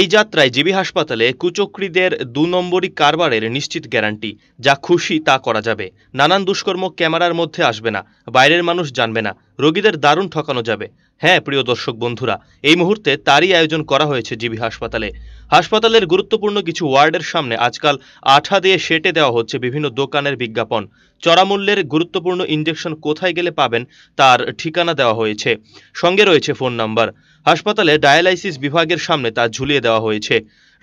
এই যাত্রায় জিবি হাসপাতালে কুচক্রীদের দু নম্বরই কারবারের নিশ্চিত গ্যারান্টি যা খুশি তা করা যাবে নানান দুষ্কর্ম ক্যামেরার মধ্যে আসবে না বাইরের মানুষ জানবে না রোগীদের দারুণ ঠকানো যাবে হ্যাঁ প্রিয় দর্শক বন্ধুরা এই মুহূর্তে তারই আয়োজন করা হয়েছে জিবি হাসপাতালে হাসপাতালের গুরুত্বপূর্ণ কিছু ওয়ার্ডের সামনে আজকাল আঠা দিয়ে সেটে দেওয়া হচ্ছে বিভিন্ন দোকানের বিজ্ঞাপন চড়ামূল্যের গুরুত্বপূর্ণ ইঞ্জেকশন কোথায় গেলে পাবেন তার ঠিকানা দেওয়া হয়েছে সঙ্গে রয়েছে ফোন নাম্বার হাসপাতালে ডায়ালাইসিস বিভাগের সামনে তা ঝুলিয়ে দেওয়া হয়েছে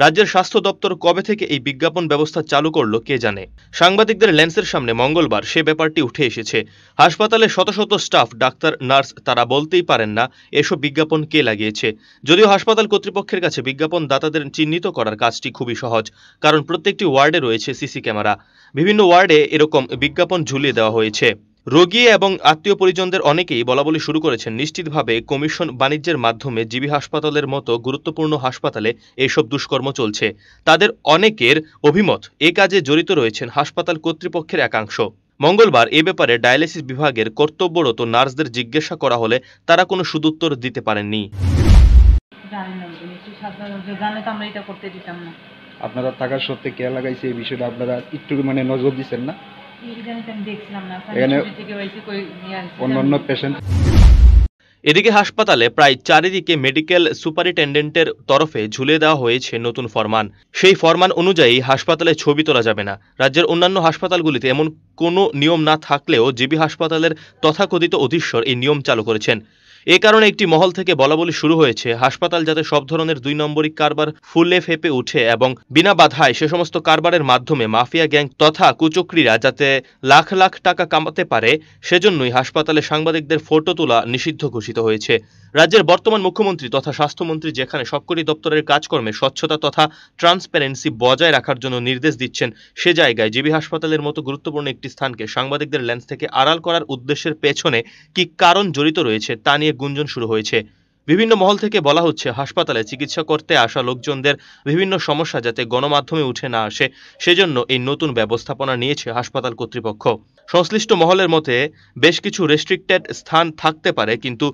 রাজ্যের স্বাস্থ্য দপ্তর কবে থেকে এই বিজ্ঞাপন ব্যবস্থা চালু করল কে জানে সাংবাদিকদের লেন্সের সামনে মঙ্গলবার সে ব্যাপারটি উঠে এসেছে হাসপাতালে শত শত স্টাফ ডাক্তার নার্স তারা বলতেই পারেন না এসব বিজ্ঞাপন কে লাগিয়েছে যদিও হাসপাতাল কর্তৃপক্ষের কাছে বিজ্ঞাপন দাতাদের চিহ্নিত করার কাজটি খুবই সহজ কারণ প্রত্যেকটি ওয়ার্ডে রয়েছে সিসি ক্যামেরা বিভিন্ন ওয়ার্ডে এরকম বিজ্ঞাপন ঝুলিয়ে দেওয়া হয়েছে রোগী এবং আত্মীয় পরিজনদের অনেকেই বলাবলি শুরু করেছেন নিশ্চিতভাবে কমিশন বাণিজ্যের মাধ্যমে জিবি হাসপাতালের মতো গুরুত্বপূর্ণ হাসপাতালে এসব দুষ্কর্ম চলছে তাদের অনেকের অভিমত এ কাজে জড়িত রয়েছেন হাসপাতাল কর্তৃপক্ষের একাংশ মঙ্গলবার এ ব্যাপারে ডায়ালিসিস বিভাগের কর্তব্যরত নার্সদের জিজ্ঞাসা করা হলে তারা কোনো সুদুত্তর দিতে পারেননি আপনারা থাকার সত্ত্বে কে লাগাইছে এই বিষয়টা আপনারা একটু মানে নজর দিচ্ছেন না এদিকে হাসপাতালে প্রায় চারিদিকে মেডিকেল সুপারিনটেন্ডেন্টের তরফে ঝুলে দেওয়া হয়েছে নতুন ফরমান সেই ফরমান অনুযায়ী হাসপাতালে ছবি তোলা যাবে না রাজ্যের অন্যান্য হাসপাতালগুলিতে এমন কোনো নিয়ম না থাকলেও জিবি হাসপাতালের তথাকথিত অধীশ্বর এই নিয়ম চালু করেছেন এ কারণে একটি মহল থেকে বলা বলি শুরু হয়েছে হাসপাতাল যাতে সব ধরনের দুই নম্বরই কারবার ফুলে ফেপে উঠে এবং বিনা বাধায় সে সমস্ত কারবারের মাধ্যমে মাফিয়া গ্যাং তথা কুচক্রীরা যাতে লাখ লাখ টাকা কামাতে পারে সেজন্যই হাসপাতালে সাংবাদিকদের ফটো তোলা নিষিদ্ধ ঘোষিত হয়েছে রাজ্যের বর্তমান মুখ্যমন্ত্রী তথা স্বাস্থ্যমন্ত্রী যেখানে সবকটি দপ্তরের কাজকর্মে স্বচ্ছতা তথা ট্রান্সপারেন্সি বজায় রাখার জন্য নির্দেশ দিচ্ছেন সে জায়গায় জিবি হাসপাতালের মতো গুরুত্বপূর্ণ একটি স্থানকে সাংবাদিকদের ল্যান্স থেকে আড়াল করার উদ্দেশ্যের পেছনে কি কারণ জড়িত রয়েছে তা নিয়ে নিয়ে গুঞ্জন শুরু হয়েছে বিভিন্ন মহল থেকে বলা হচ্ছে হাসপাতালে চিকিৎসা করতে আসা লোকজনদের বিভিন্ন সমস্যা যাতে গণমাধ্যমে উঠে না আসে সেজন্য এই নতুন ব্যবস্থাপনা নিয়েছে হাসপাতাল কর্তৃপক্ষ সংশ্লিষ্ট মহলের মতে বেশ কিছু রেস্ট্রিক্টেড স্থান থাকতে পারে কিন্তু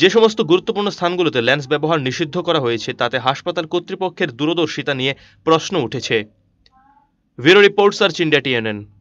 যে সমস্ত গুরুত্বপূর্ণ স্থানগুলোতে ল্যান্স ব্যবহার নিষিদ্ধ করা হয়েছে তাতে হাসপাতাল কর্তৃপক্ষের দূরদর্শিতা নিয়ে প্রশ্ন উঠেছে bureau report search India TNN